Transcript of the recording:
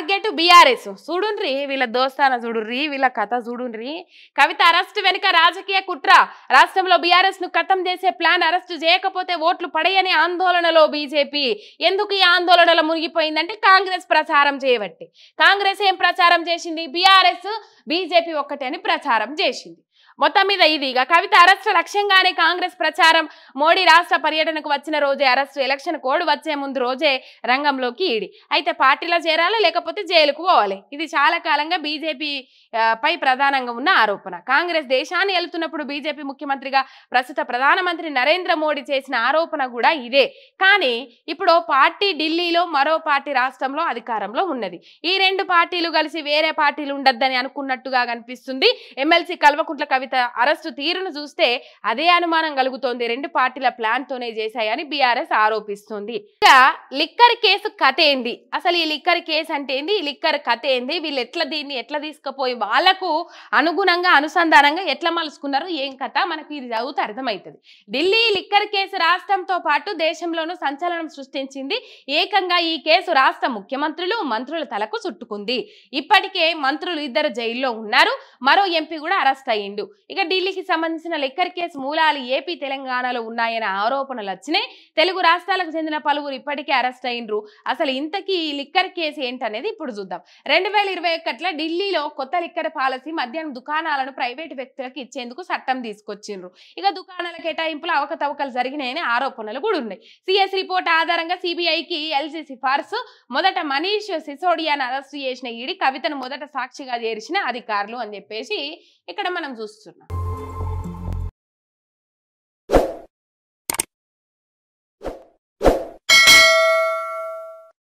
target BRS చూడుండ్రి వీళ్ళ దోస్తాన చూడుర్రి వీళ్ళ కథ చూడుండ్రి కవిత అరెస్ట్ వెనుక రాజకీయ కుట్ర రాష్ట్రంలో బీఆర్ఎస్ ను కథం చేసే ప్లాన్ అరెస్ట్ చేయకపోతే ఓట్లు పడేయని ఆందోళనలో బీజేపీ ఎందుకు ఈ ఆందోళనలో మునిగిపోయిందంటే కాంగ్రెస్ ప్రచారం చేయబట్టి కాంగ్రెస్ ఏం ప్రచారం చేసింది బీఆర్ఎస్ బీజేపీ ఒక్కటే అని ప్రచారం చేసింది మొత్తం మీద ఇది ఇక కవిత అరెస్టు లక్ష్యంగానే కాంగ్రెస్ ప్రచారం మోడీ రాష్ట్ర పర్యటనకు వచ్చిన రోజే అరెస్టు ఎలక్షన్ కోడ్ వచ్చే ముందు రోజే రంగంలోకి ఈడి అయితే పార్టీలో చేరాలా లేకపోతే జైలుకు పోవాలి ఇది చాలా కాలంగా బీజేపీ పై ప్రధానంగా ఉన్న ఆరోపణ కాంగ్రెస్ దేశాన్ని వెళుతున్నప్పుడు బీజేపీ ముఖ్యమంత్రిగా ప్రస్తుత ప్రధానమంత్రి నరేంద్ర మోడీ చేసిన ఆరోపణ కూడా ఇదే కానీ ఇప్పుడు పార్టీ ఢిల్లీలో మరో పార్టీ రాష్ట్రంలో అధికారంలో ఉన్నది ఈ రెండు పార్టీలు కలిసి వేరే పార్టీలు ఉండద్దని అనుకున్నట్టుగా కనిపిస్తుంది ఎమ్మెల్సీ కల్వకుంట్ల కవిత చేత అరెస్టు తీరును చూస్తే అదే అనుమానం కలుగుతోంది రెండు పార్టీల ప్లాన్ తోనే చేశాయని బీఆర్ఎస్ ఆరోపిస్తుంది ఇక లిక్కర్ కేసు కథ ఏంది అసలు ఈ లిక్కర్ కేసు అంటే ఏంది ఈ లిక్కర్ కథ ఏంది వీళ్ళు ఎట్లా దీన్ని ఎట్లా తీసుకుపోయి వాళ్ళకు అనుగుణంగా అనుసంధానంగా ఎట్లా మలుసుకున్నారు ఏం కథ మనకు ఇది చదివితే అర్థమవుతుంది ఢిల్లీ లిక్కర్ కేసు రాష్ట్రంతో పాటు దేశంలోనూ సంచలనం సృష్టించింది ఏకంగా ఈ కేసు రాష్ట్ర ముఖ్యమంత్రులు మంత్రుల తలకు చుట్టుకుంది ఇప్పటికే మంత్రులు ఇద్దరు జైల్లో ఉన్నారు మరో ఎంపీ కూడా అరెస్ట్ అయ్యిండు ఇక ఢిల్లీకి సంబంధించిన లిక్కర్ కేసు మూలాలు ఏపీ తెలంగాణలో ఉన్నాయన్న ఆరోపణలు వచ్చినాయి తెలుగు రాష్ట్రాలకు చెందిన పలువురు ఇప్పటికే అరెస్ట్ అయినరు అసలు ఇంతకీ ఈ లిక్కర్ కేసు ఏంటనేది ఇప్పుడు చూద్దాం రెండు వేల ఇరవై ఒకటిలో ఢిల్లీలో కొత్త లిక్కర్ పాలసీ మధ్యాహ్నం దుకాణాలను ప్రైవేటు వ్యక్తులకు ఇచ్చేందుకు చట్టం తీసుకొచ్చిండ్రు ఇక దుకాణాల కేటాయింపులు అవకతవకలు జరిగినాయని ఆరోపణలు కూడా ఉన్నాయి సిఎస్ రిపోర్ట్ ఆధారంగా సిబిఐకి ఎల్సీ సిఫార్సు మొదట మనీష్ సిసోడియాను అరెస్టు చేసిన ఈడి కవితను మొదట సాక్షిగా చేర్చిన అధికారులు అని చెప్పేసి ఇక్కడ మనం చూస్తున్నాం చూస్తున్నాం